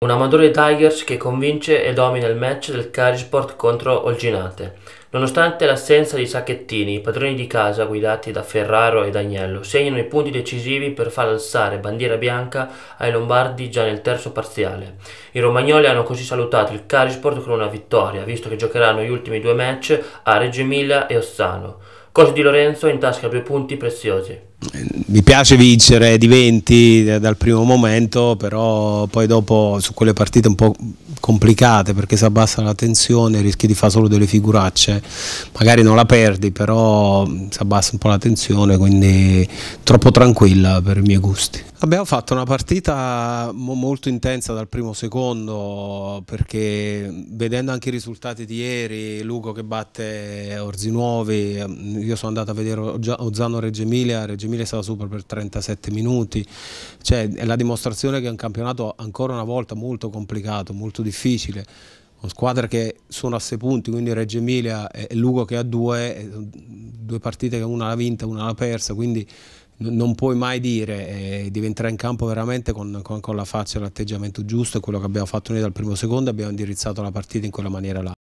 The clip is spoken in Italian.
Un amatore Tigers che convince e domina il match del Carisport contro Olginate. Nonostante l'assenza di Sacchettini, i padroni di casa guidati da Ferraro e Daniello segnano i punti decisivi per far alzare bandiera bianca ai Lombardi già nel terzo parziale. I romagnoli hanno così salutato il Carisport con una vittoria, visto che giocheranno gli ultimi due match a Reggio Emilia e Ossano. Cosa Di Lorenzo in tasca due punti preziosi. Eh, mi piace vincere, di 20 dal primo momento, però poi dopo su quelle partite un po' complicate perché si abbassa la tensione rischi di fare solo delle figuracce, magari non la perdi, però si abbassa un po' la tensione, quindi troppo tranquilla per i miei gusti. Abbiamo fatto una partita molto intensa dal primo secondo perché vedendo anche i risultati di ieri, Lugo che batte Orzi Nuovi, io sono andato a vedere Ozzano Reggio Emilia, Reggio Emilia è stava super per 37 minuti, cioè è la dimostrazione che è un campionato ancora una volta molto complicato, molto difficile con squadre che sono a 6 punti, quindi Reggio Emilia e Lugo che ha due, due partite che una l'ha vinta e una l'ha persa, quindi non puoi mai dire, eh, devi entrare in campo veramente con, con, con la faccia e l'atteggiamento giusto, è quello che abbiamo fatto noi dal primo secondo, abbiamo indirizzato la partita in quella maniera là.